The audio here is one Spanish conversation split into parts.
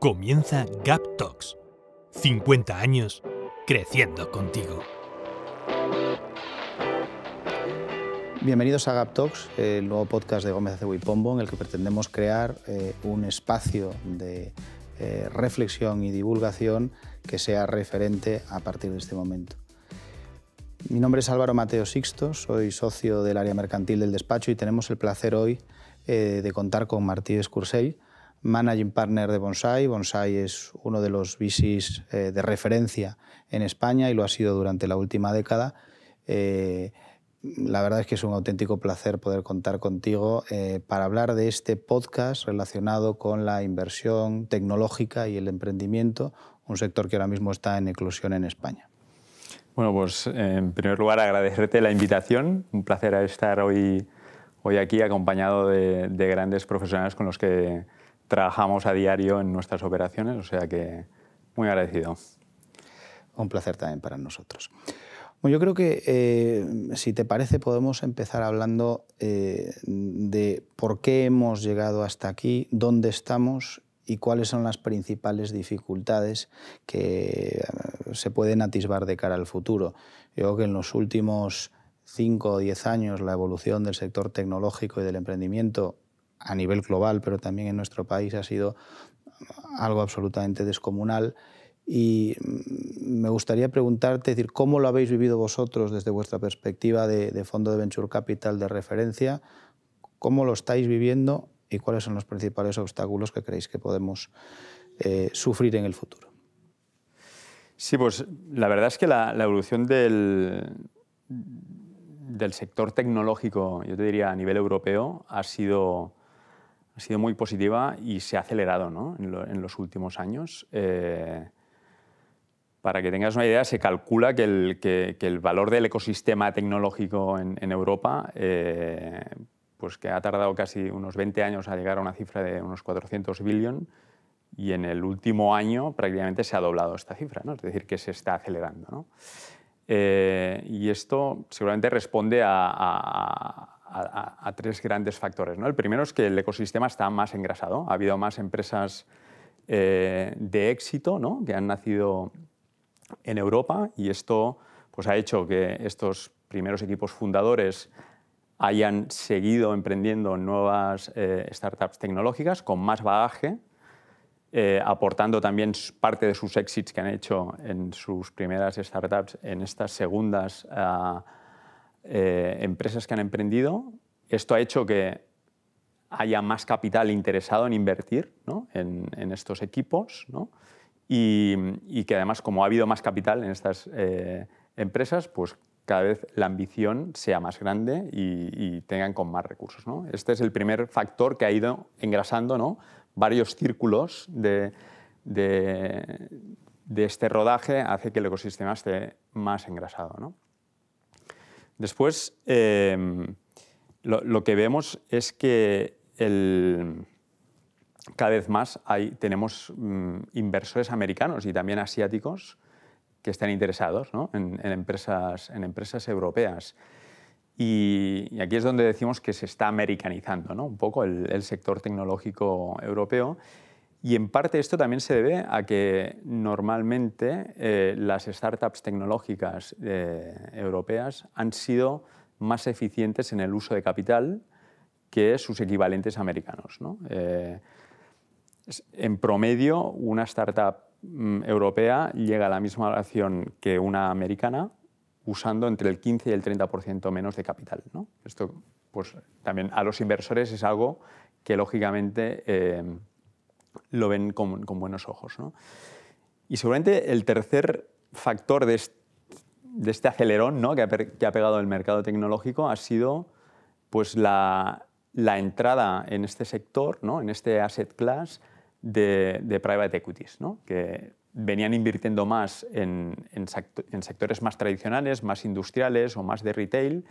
Comienza Gap Talks. 50 años creciendo contigo. Bienvenidos a Gap Talks, el nuevo podcast de Gómez Acebo Pombo, en el que pretendemos crear eh, un espacio de eh, reflexión y divulgación que sea referente a partir de este momento. Mi nombre es Álvaro Mateo Sixto, soy socio del área mercantil del despacho y tenemos el placer hoy eh, de contar con Martí Escursell, managing partner de Bonsai. Bonsai es uno de los VCs eh, de referencia en España y lo ha sido durante la última década. Eh, la verdad es que es un auténtico placer poder contar contigo eh, para hablar de este podcast relacionado con la inversión tecnológica y el emprendimiento, un sector que ahora mismo está en eclosión en España. Bueno, pues en primer lugar agradecerte la invitación. Un placer estar hoy, hoy aquí acompañado de grandes profesionales con los que trabajamos a diario en nuestras operaciones, o sea que muy agradecido. Un placer también para nosotros. yo creo que, eh, si te parece, podemos empezar hablando eh, de por qué hemos llegado hasta aquí, dónde estamos y cuáles son las principales dificultades que eh, se pueden atisbar de cara al futuro. Yo creo que en los últimos cinco o diez años la evolución del sector tecnológico y del emprendimiento a nivel global, pero también en nuestro país, ha sido algo absolutamente descomunal. Y mm, me gustaría preguntarte, decir, ¿cómo lo habéis vivido vosotros desde vuestra perspectiva de, fondo de Venture Capital de referencia? ¿Cómo lo estáis viviendo y cuáles son los principales obstáculos que creéis que podemos eh, sufrir en el futuro? Sí, pues la verdad es que la, evolución del, del sector tecnológico, yo te diría a nivel europeo, ha sido ha sido muy positiva y se ha acelerado ¿no? en, los últimos años. Eh, para que tengas una idea, se calcula que el, que, el valor del ecosistema tecnológico en, Europa, eh, pues que ha tardado casi unos 20 años a llegar a una cifra de unos 400 billones, y en el último año prácticamente se ha doblado esta cifra, ¿no? es decir, que se está acelerando. ¿no? Eh, y esto seguramente responde a a, tres grandes factores. ¿no? El primero es que el ecosistema está más engrasado, ha habido más empresas eh, de éxito ¿no? que han nacido en Europa y esto pues, ha hecho que estos primeros equipos fundadores hayan seguido emprendiendo nuevas eh, startups tecnológicas con más bagaje, eh, aportando también parte de sus éxitos que han hecho en sus primeras startups en estas segundas ah, eh, empresas que han emprendido. Esto ha hecho que haya más capital interesado en invertir en, estos equipos y, que además, como ha habido más capital en estas eh, empresas, pues cada vez la ambición sea más grande y, tengan con más recursos. Este es el primer factor que ha ido engrasando varios círculos de, este rodaje, hace que el ecosistema esté más engrasado. Después, em, lo, que vemos es que cada vez más tenemos mm, inversores americanos y también asiáticos que están interesados en, empresas, en empresas europeas. Y, aquí es donde decimos que se está americanizando un poco el sector tecnológico europeo. Y en parte esto también se debe a que normalmente eh, las startups tecnológicas eh, europeas han sido más eficientes en el uso de capital que sus equivalentes americanos. ¿no? Eh, en promedio, una startup mm, europea llega a la misma valoración que una americana usando entre el 15 y el 30% menos de capital. Esto pues, también a los inversores es algo que lógicamente lo ven con, buenos ojos. Y seguramente el tercer factor de este, acelerón ¿no? que, ha, pegado el mercado tecnológico ha sido pues, la, entrada en este sector, ¿no? en este asset class de, private equities, que venían invirtiendo más en, sectores más tradicionales, más industriales o más de retail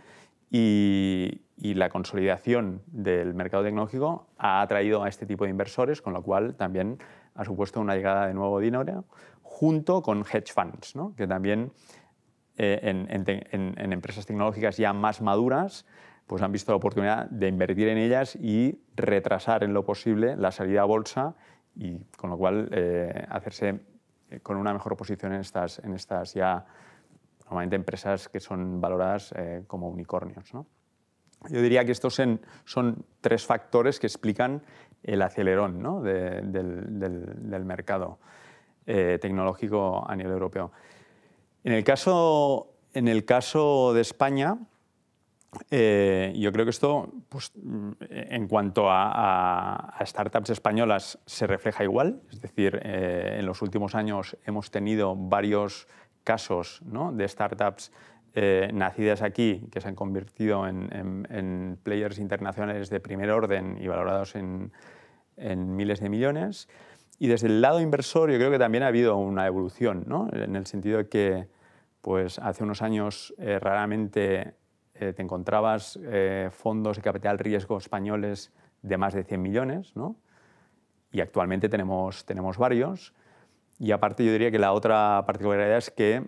y, la consolidación del mercado tecnológico ha atraído a este tipo de inversores, con lo cual también ha supuesto una llegada de nuevo dinero, junto con hedge funds, que también eh, en, empresas tecnológicas ya más maduras pues han visto la oportunidad de invertir en ellas y retrasar en lo posible la salida a bolsa y con lo cual eh, hacerse eh, con una mejor posición en estas, en estas ya normalmente empresas que son valoradas eh, como unicornios. Yo diría que estos son tres factores que explican el acelerón del, mercado eh, tecnológico a nivel europeo. En el caso, en el caso de España, eh, yo creo que esto, pues, mm, en cuanto a, startups españolas, se refleja igual. Es decir, en los últimos años hemos tenido varios casos de startups eh, nacidas aquí, que se han convertido en, players internacionales de primer orden y valorados en, miles de millones. Y desde el lado inversor yo creo que también ha habido una evolución, ¿no? en el sentido de que pues, hace unos años eh, raramente eh, te encontrabas fondos de capital riesgo españoles de más de 100 millones, ¿no? y actualmente tenemos, tenemos varios. Y aparte yo diría que la otra particularidad es que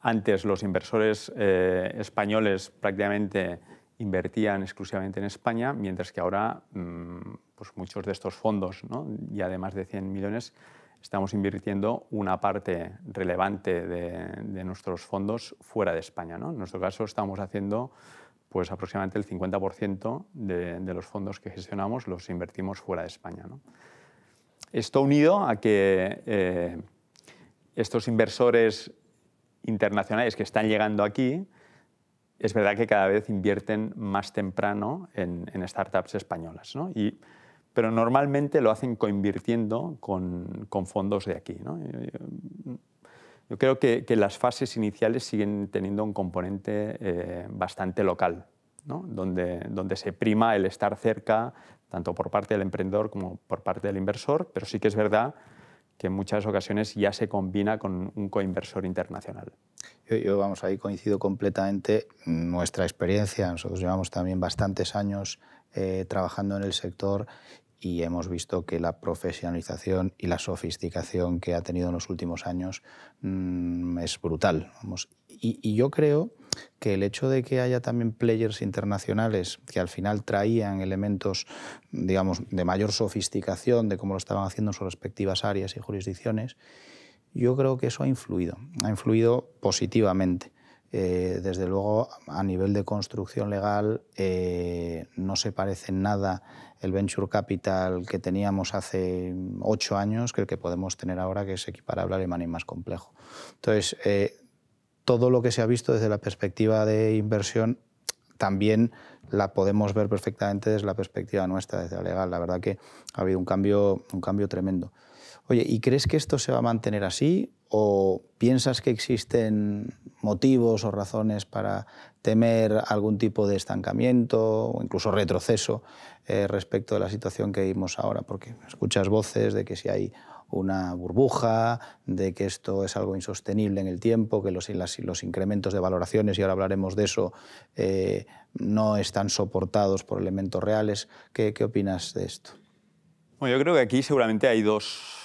antes los inversores eh, españoles prácticamente invertían exclusivamente en España, mientras que ahora mm, pues muchos de estos fondos, ¿no? y además de 100 millones, estamos invirtiendo una parte relevante de, nuestros fondos fuera de España. En nuestro caso estamos haciendo pues aproximadamente el 50% de, los fondos que gestionamos los invertimos fuera de España. Esto unido a que eh, estos inversores internacionales que están llegando aquí, es verdad que cada vez invierten más temprano en, startups españolas, pero normalmente lo hacen coinvirtiendo con, fondos de aquí. Yo creo que, las fases iniciales siguen teniendo un componente eh, bastante local, donde se prima el estar cerca, tanto por parte del emprendedor como por parte del inversor, pero sí que es verdad que en muchas ocasiones ya se combina con un coinversor internacional. Yo, vamos, ahí coincido completamente nuestra experiencia. Nosotros llevamos también bastantes años eh, trabajando en el sector y hemos visto que la profesionalización y la sofisticación que ha tenido en los últimos años mm, es brutal. Vamos. y, yo creo que el hecho de que haya también players internacionales que al final traían elementos, digamos, de mayor sofisticación de cómo lo estaban haciendo en sus respectivas áreas y jurisdicciones, yo creo que eso ha influido, ha influido positivamente. Eh, desde luego, a nivel de construcción legal, eh, no se parece en nada el venture capital que teníamos hace ocho años que el que podemos tener ahora, que es equiparable al y más complejo. Entonces, eh, todo lo que se ha visto desde la perspectiva de inversión también la podemos ver perfectamente desde la perspectiva nuestra, desde la legal. La verdad que ha habido un cambio, un cambio tremendo. Oye, ¿y crees que esto se va a mantener así? ¿O piensas que existen motivos o razones para temer algún tipo de estancamiento o incluso retroceso eh, respecto de la situación que vimos ahora? Porque escuchas voces de que si hay una burbuja, de que esto es algo insostenible en el tiempo, que los, los incrementos de valoraciones, y ahora hablaremos de eso, eh, no están soportados por elementos reales. ¿Qué, opinas de esto? yo creo que aquí seguramente hay dos,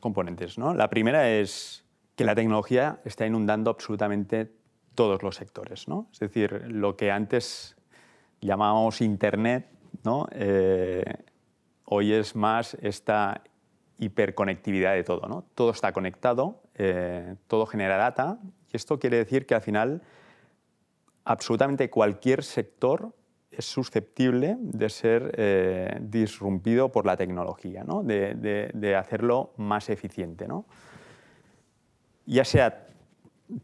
componentes. ¿no? La primera es que la tecnología está inundando absolutamente todos los sectores. Es decir, lo que antes llamábamos Internet, ¿no? Eh, hoy es más esta hiperconectividad de todo. Todo está conectado, eh, todo genera data y esto quiere decir que al final absolutamente cualquier sector es susceptible de ser eh, disrumpido por la tecnología, de, hacerlo más eficiente. Ya sea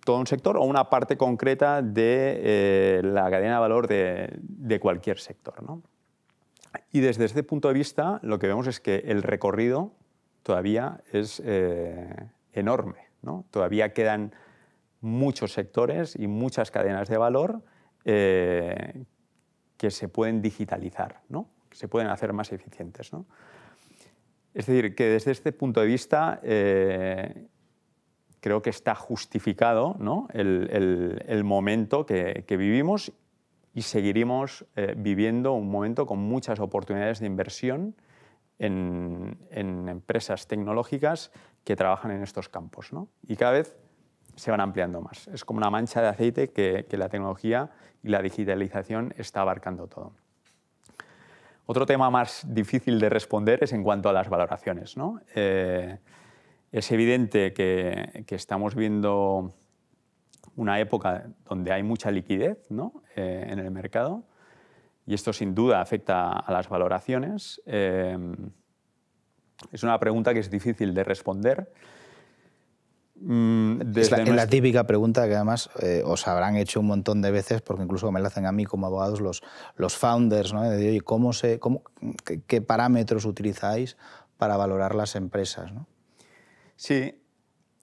todo un sector o una parte concreta de eh, la cadena de valor de, cualquier sector. Y desde este punto de vista, lo que vemos es que el recorrido todavía es eh, enorme. Todavía quedan muchos sectores y muchas cadenas de valor eh, que se pueden digitalizar, que se pueden hacer más eficientes. Es decir, que desde este punto de vista eh, creo que está justificado el, momento que, vivimos y seguiremos viviendo un momento con muchas oportunidades de inversión en, empresas tecnológicas que trabajan en estos campos. ¿no? Y cada vez se van ampliando más. Es como una mancha de aceite que, la tecnología y la digitalización está abarcando todo. Otro tema más difícil de responder es en cuanto a las valoraciones. ¿no? Eh, es evidente que, estamos viendo una época donde hay mucha liquidez eh, en el mercado y esto sin duda afecta a las valoraciones. Eh, es una pregunta que es difícil de responder. Mm, es la, típica pregunta que además eh, os habrán hecho un montón de veces, porque incluso me la hacen a mí como abogados los, founders, ¿no? ¿cómo se, qué, parámetros utilizáis para valorar las empresas? Sí,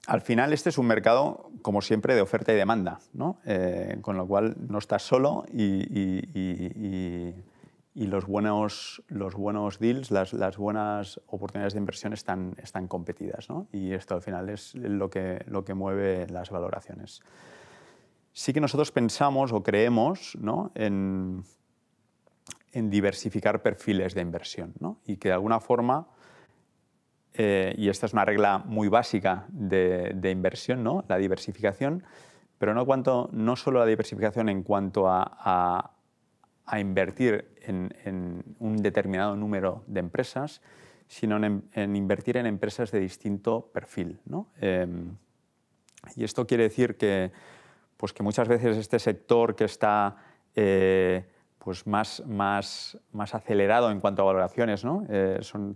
al final este es un mercado como siempre, de oferta y demanda, ¿no? Eh, con lo cual no estás solo y, los, buenos, los buenos deals, las, buenas oportunidades de inversión están, están competidas. ¿no? Y esto al final es lo que, lo que mueve las valoraciones. Sí que nosotros pensamos o creemos ¿no? en, en diversificar perfiles de inversión y que de alguna forma eh, y esta es una regla muy básica de, inversión, ¿no? la diversificación, pero no, cuanto, no solo la diversificación en cuanto a, invertir en, un determinado número de empresas, sino en, invertir en empresas de distinto perfil. Em, y esto quiere decir que, pues que muchas veces este sector que está... Eh, pues más, más, acelerado en cuanto a valoraciones. ¿no? Eh, son,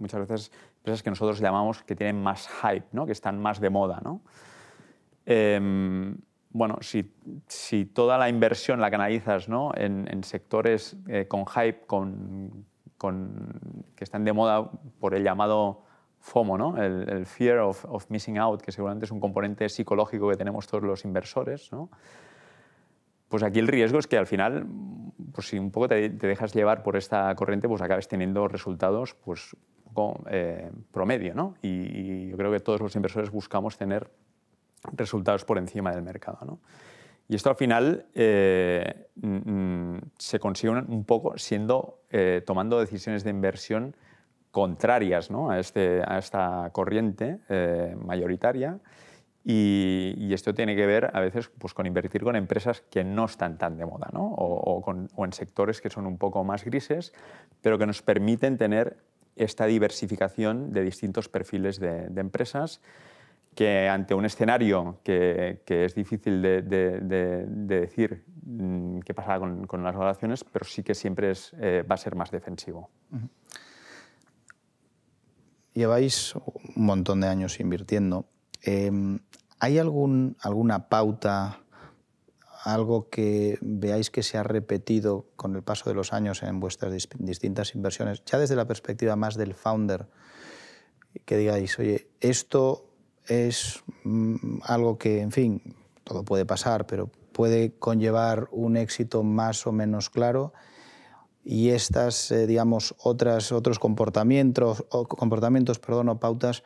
muchas veces empresas que nosotros llamamos que tienen más hype, ¿no? que están más de moda. Em, bueno, si, si, toda la inversión la canalizas ¿no? en, sectores eh, con hype, con, que están de moda por el llamado FOMO, el, fear of, of, missing out, que seguramente es un componente psicológico que tenemos todos los inversores, ¿no? pues aquí el riesgo es que al final, pues si un poco te, dejas llevar por esta corriente, pues acabes teniendo resultados pues, eh, promedio. Y, yo creo que todos los inversores buscamos tener resultados por encima del mercado. Y esto al final eh, se consigue un poco siendo, eh, tomando decisiones de inversión contrarias este, a, esta corriente mayoritaria y, esto tiene que ver a veces pues, con invertir con empresas que no están tan de moda, ¿no? o, en sectores que son un poco más grises, pero que nos permiten tener esta diversificación de distintos perfiles de, empresas que ante un escenario que, es difícil de, decir mm, qué pasará con, las valoraciones, pero sí que siempre es, eh, va a ser más defensivo. Lleváis un montón de años invirtiendo Em, ¿Hay alguna pauta, algo que veáis que se ha repetido con el paso de los años en vuestras distintas inversiones, ya desde la perspectiva más del founder, que digáis, oye, esto es mm, algo que, en fin, todo puede pasar, pero puede conllevar un éxito más o menos claro? y estas, eh, digamos, otras, otros comportamientos, o, comportamientos perdón, pautas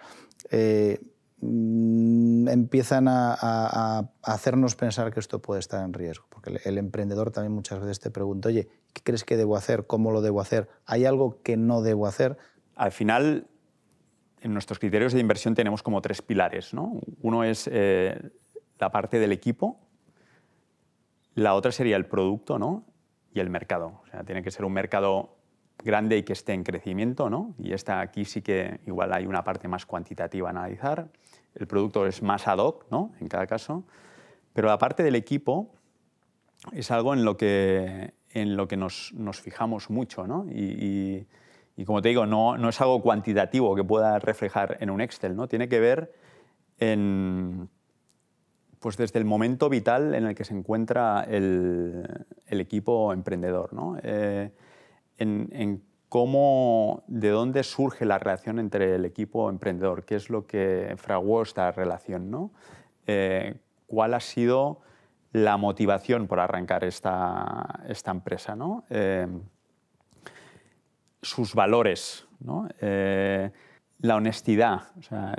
eh, Mm, empiezan a, hacernos pensar que esto puede estar en riesgo. Porque el, emprendedor también muchas veces te pregunta, oye, ¿qué crees que debo hacer? ¿Cómo lo debo hacer? ¿Hay algo que no debo hacer? Al final, en nuestros criterios de inversión tenemos como tres pilares. Uno es eh, la parte del equipo, la otra sería el producto ¿no? y el mercado. O sea, tiene que ser un mercado grande y que esté en crecimiento, ¿no? Y esta aquí sí que igual hay una parte más cuantitativa a analizar. El producto es más ad hoc, ¿no? En cada caso. Pero la parte del equipo es algo en lo que, en lo que nos, fijamos mucho, ¿no? Y, como te digo, no, no, es algo cuantitativo que pueda reflejar en un Excel, ¿no? Tiene que ver en, pues desde el momento vital en el que se encuentra el, equipo emprendedor, ¿no? Eh, en, cómo, de dónde surge la relación entre el equipo emprendedor, qué es lo que fraguó esta relación, ¿no? Eh, ¿Cuál ha sido la motivación por arrancar esta, esta empresa, eh, sus valores, ¿no? Eh, la honestidad.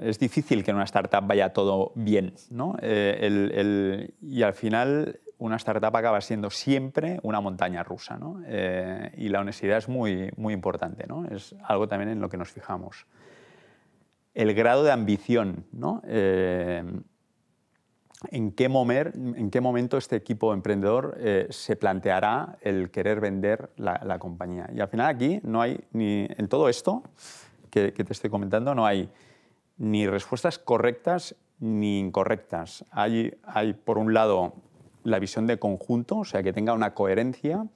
es difícil que en una startup vaya todo bien. ¿no? y al final una startup acaba siendo siempre una montaña rusa. ¿no? Eh, y la honestidad es muy, muy importante, ¿no? es algo también en lo que nos fijamos. El grado de ambición, ¿no? Eh, ¿en, qué momer, ¿en, qué momento este equipo emprendedor eh, se planteará el querer vender la, compañía? Y al final aquí no hay ni en todo esto que, que te estoy comentando, no hay ni respuestas correctas ni incorrectas. Hay, hay por un lado, la visión de conjunto, o sea, que tenga una coherencia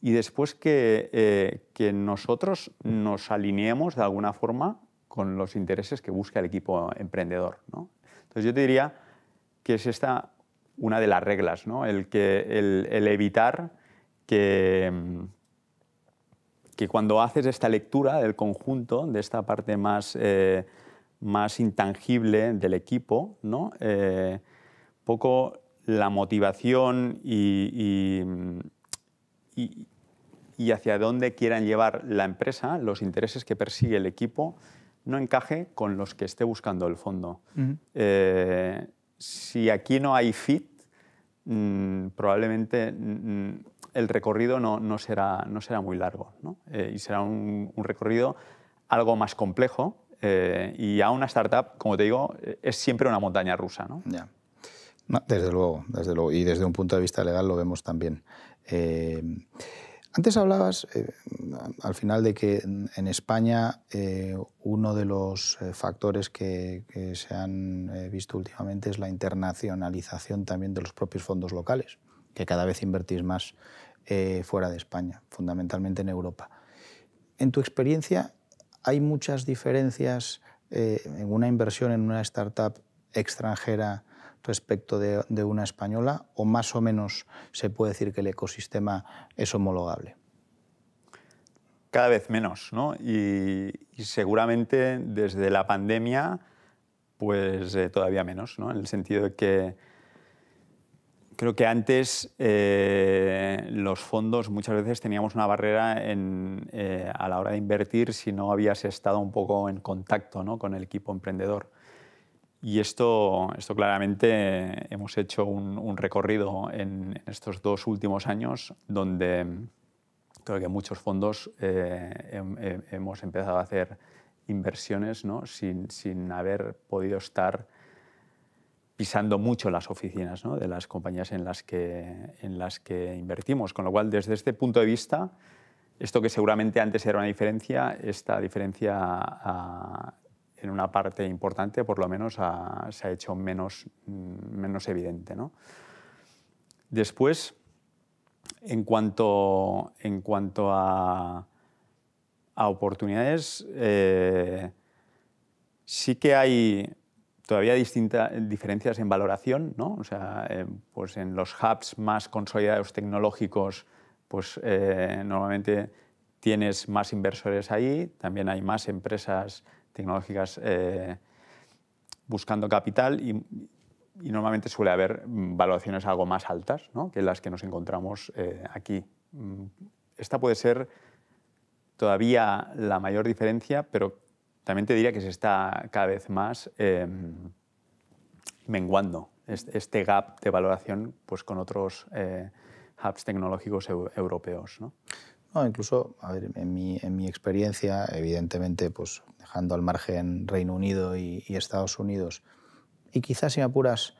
y después eh, que, nosotros nos alineemos de alguna forma con los intereses que busca el equipo emprendedor. Entonces yo te diría que es esta una de las reglas, el, que, el, evitar que, que cuando haces esta lectura del conjunto, de esta parte más, eh, más intangible del equipo, ¿no? Eh, poco la motivación y, y, hacia dónde quieran llevar la empresa, los intereses que persigue el equipo, no encaje con los que esté buscando el fondo. Eh, si aquí no hay fit, mm, probablemente mm, el recorrido no, será, no, será, muy largo eh, y será un, recorrido algo más complejo. Eh, y a una startup, como te digo, es siempre una montaña rusa. ¿no? desde luego, desde luego. Y desde un punto de vista legal lo vemos también. Eh, antes hablabas eh, al final de que en España eh, uno de los factores que, que, se han visto últimamente es la internacionalización también de los propios fondos locales, que cada vez invertís más fuera de España, fundamentalmente en Europa. En tu experiencia, ¿hay muchas diferencias en una inversión en una startup extranjera? respecto de, una española o más o menos se puede decir que el ecosistema es homologable? Cada vez menos, ¿no? Y, seguramente desde la pandemia, pues eh, todavía menos, ¿no? En el sentido de que creo que antes eh, los fondos muchas veces teníamos una barrera eh, a la hora de invertir si no habías estado un poco en contacto ¿no? con el equipo emprendedor. Y esto, esto claramente hemos hecho un, recorrido en, estos dos últimos años donde creo que muchos fondos eh, eh, hemos empezado a hacer inversiones sin, haber podido estar pisando mucho las oficinas de las compañías en las, que, en las que invertimos. Con lo cual, desde este punto de vista, esto que seguramente antes era una diferencia, esta diferencia a, en una parte importante por lo menos se ha hecho menos, mm, menos evidente. Después, en cuanto, en cuanto a, oportunidades, eh, sí que hay todavía distintas diferencias en valoración, sea, eh, pues en los hubs más consolidados tecnológicos, pues eh, normalmente tienes más inversores ahí, también hay más empresas tecnológicas eh, buscando capital y, normalmente suele haber valoraciones algo más altas que las que nos encontramos eh, aquí. Mm, esta puede ser todavía la mayor diferencia, pero también te diría que se está cada vez más em, menguando este gap de valoración pues, con otros eh, hubs tecnológicos europeos. ¿no? incluso, a ver, en mi, en mi, experiencia, evidentemente, pues dejando al margen Reino Unido y, Estados Unidos, y quizás si me apuras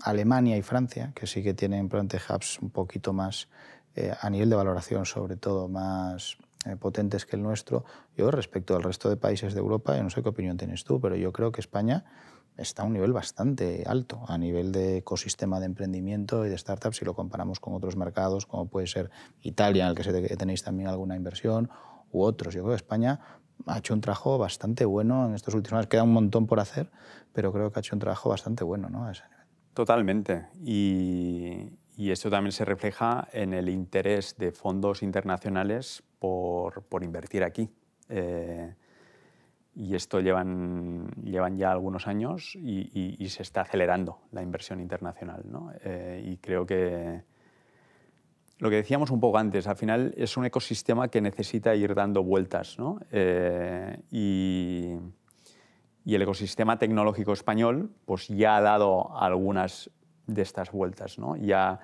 Alemania y Francia, que sí que tienen Plante Hubs un poquito más, eh, a nivel de valoración sobre todo, más eh, potentes que el nuestro, yo respecto al resto de países de Europa, yo no sé qué opinión tienes tú, pero yo creo que España está a un nivel bastante alto a nivel de ecosistema de emprendimiento y de startups si lo comparamos con otros mercados como puede ser Italia, en el que tenéis también alguna inversión, u otros. Yo creo que España ha hecho un trabajo bastante bueno en estos últimos años. Queda un montón por hacer, pero creo que ha hecho un trabajo bastante bueno ¿no? a ese nivel. Totalmente. Y, y esto también se refleja en el interés de fondos internacionales por, por invertir aquí. Eh, y esto llevan, llevan ya algunos años y, se está acelerando la inversión internacional. Eh, y creo que lo que decíamos un poco antes, al final es un ecosistema que necesita ir dando vueltas. ¿no? Eh, y, el ecosistema tecnológico español pues ya ha dado algunas de estas vueltas. Ya,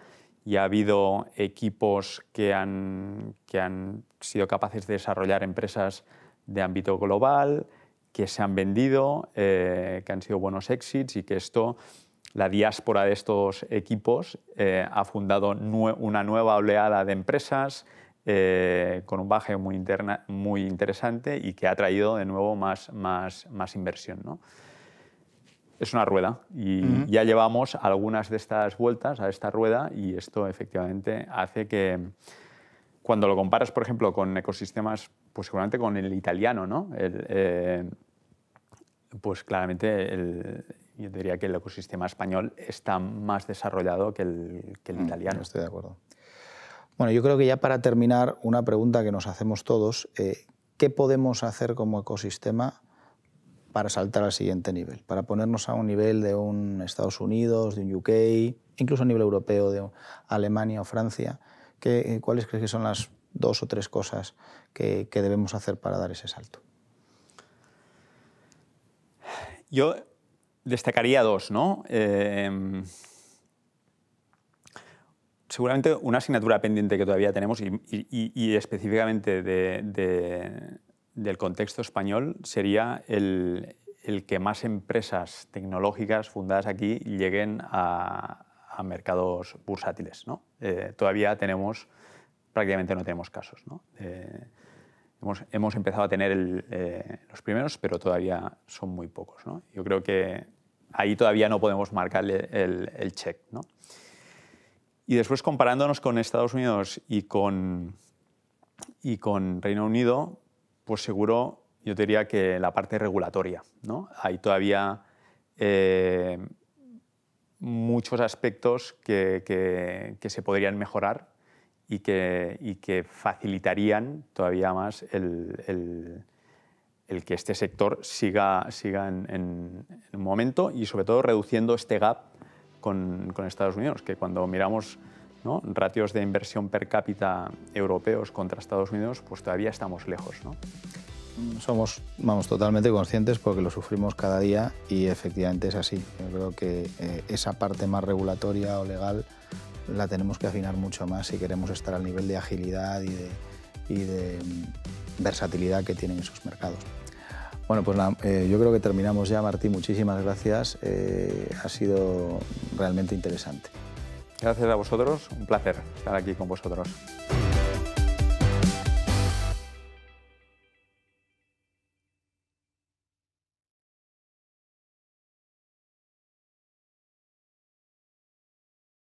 ya ha habido equipos que han, que han sido capaces de desarrollar empresas de ámbito global, que se han vendido, eh, que han sido buenos exits y que esto, la diáspora de estos equipos eh, ha fundado una nueva oleada de empresas eh, con un baje muy, interesante y que ha traído de nuevo más, más, más inversión. es una rueda y ya llevamos algunas de estas vueltas a esta rueda y esto efectivamente hace que cuando lo comparas, por ejemplo, con ecosistemas pues seguramente con el italiano, ¿no? Eh, pues claramente yo diría que el ecosistema español está más desarrollado que el, mm, italiano. Estoy de acuerdo. Bueno, yo creo que ya para terminar, una pregunta que nos hacemos todos, eh, ¿qué podemos hacer como ecosistema para saltar al siguiente nivel? Para ponernos a un nivel de un Estados Unidos, de un UK, incluso a nivel europeo, de Alemania o Francia. ¿Cuáles crees que son las dos o tres cosas que, debemos hacer para dar ese salto? Yo destacaría dos, em, seguramente una asignatura pendiente que todavía tenemos y, específicamente del contexto español sería el, que más empresas tecnológicas fundadas aquí lleguen a, mercados bursátiles. Eh, todavía tenemos prácticamente no tenemos casos. Eh, hemos, empezado a tener eh, los primeros, pero todavía son muy pocos. Yo creo que ahí todavía no podemos marcar el, check. Y después comparándonos con Estados Unidos y con, Reino Unido, pues seguro yo diría que la parte regulatoria. Hay todavía eh, muchos aspectos que, se podrían mejorar y que, y que facilitarían todavía más el, el, que este sector siga, siga en, en, un momento y sobre todo reduciendo este gap con, con Estados Unidos, que cuando miramos ¿no? ratios de inversión per cápita europeos contra Estados Unidos, pues todavía estamos lejos. ¿no? Somos vamos, totalmente conscientes porque lo sufrimos cada día y efectivamente es así. Yo creo que eh, esa parte más regulatoria o legal la tenemos que afinar mucho más si queremos estar al nivel de agilidad y de, mm, versatilidad que tienen esos mercados. Bueno, pues eh, yo creo que terminamos ya, Martín. Muchísimas gracias. Eh, ha sido realmente interesante. Gracias a vosotros. Un placer estar aquí con vosotros.